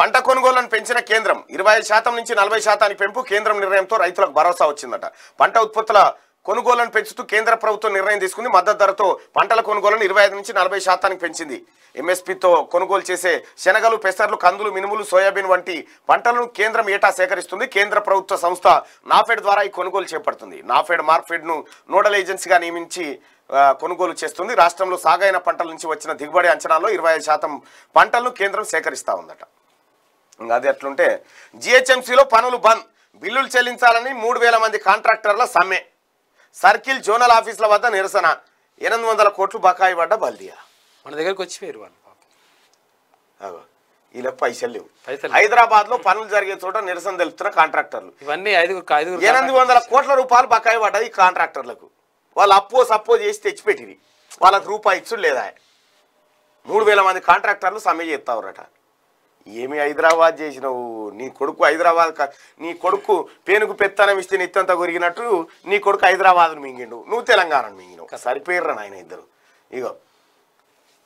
పంట కొనుగోలను పెంచిన కేంద్రం ఇరవై శాతం నుంచి నలభై శాతానికి పెంపు కేంద్రం నిర్ణయంతో రైతులకు భరోసా వచ్చిందట పంట ఉత్పత్తుల కొనుగోలను పెంచుతూ కేంద్ర ప్రభుత్వం నిర్ణయం తీసుకుంది మద్దతు ధరతో పంటల కొనుగోలను ఇరవై ఐదు నుంచి నలభై శాతానికి పెంచింది ఎంఎస్పితో కొనుగోలు చేసే శనగలు పెసర్లు కందులు మినుములు సోయాబీన్ వంటి పంటలను కేంద్రం ఏటా సేకరిస్తుంది కేంద్ర ప్రభుత్వ సంస్థ నాఫెడ్ ద్వారా ఈ కొనుగోలు చేపడుతుంది నాఫెడ్ మార్ఫెడ్ను నోడల్ ఏజెన్సీగా నియమించి కొనుగోలు చేస్తుంది రాష్ట్రంలో సాగైన పంటల నుంచి వచ్చిన దిగుబడి అంచనాల్లో ఇరవై శాతం పంటలను కేంద్రం సేకరిస్తూ ఉందట అది అట్లుంటే జిహెచ్ఎంసీలో పనులు బంద్ బిల్లులు చెల్లించాలని మూడు మంది కాంట్రాక్టర్ల సమ్మె సర్కిల్ జోనల్ ఆఫీసుల వద్ద నిరసన ఎనిమిది వందల కోట్లు బకాయి పడ్డ బల్దియా మన దగ్గరకు వచ్చి వాళ్ళు వీళ్ళ పైసలు లేవు హైదరాబాద్ లో పనులు జరిగే చోట నిరసన తెలుపుతున్న కాంట్రాక్టర్లు ఇవన్నీ ఎనిమిది వందల కోట్ల రూపాయలు బకాయి పడ్డాయి ఈ కాంట్రాక్టర్లకు వాళ్ళు అప్పో సపో చేసి తెచ్చిపెట్టింది వాళ్ళకి రూపాయి ఇచ్చుడు లేదా మూడు వేల మంది కాంట్రాక్టర్లు సమ్మె చేస్తావురట ఏమి హైదరాబాద్ చేసినావు నీ కొడుకు హైదరాబాద్ నీ కొడుకు పేనుకు పెత్తనం ఇస్తే నెత్తంతా కొరిగినట్టు నీ కొడుకు హైదరాబాద్ను మింగిండు నువ్వు తెలంగాణను మింగినావు సరిపోయిర్రా నాయన ఇద్దరు ఇగో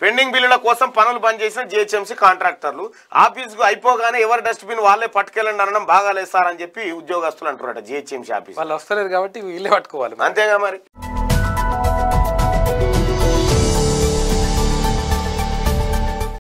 పెండింగ్ బిల్లుల కోసం పనులు బంద్ చేసిన జిహెచ్ఎంసీ కాంట్రాక్టర్లు ఆఫీస్కు అయిపోగానే ఎవరు డస్ట్బిన్ వాళ్ళే పట్టుకెళ్ళండి అనడం బాగా లేస్తారని చెప్పి ఉద్యోగస్తులు అంటున్నారట జిహెచ్ఎంసీ ఆఫీస్ వాళ్ళు వస్తలేదు కాబట్టి వీళ్ళే పట్టుకోవాలి అంతేగా మరి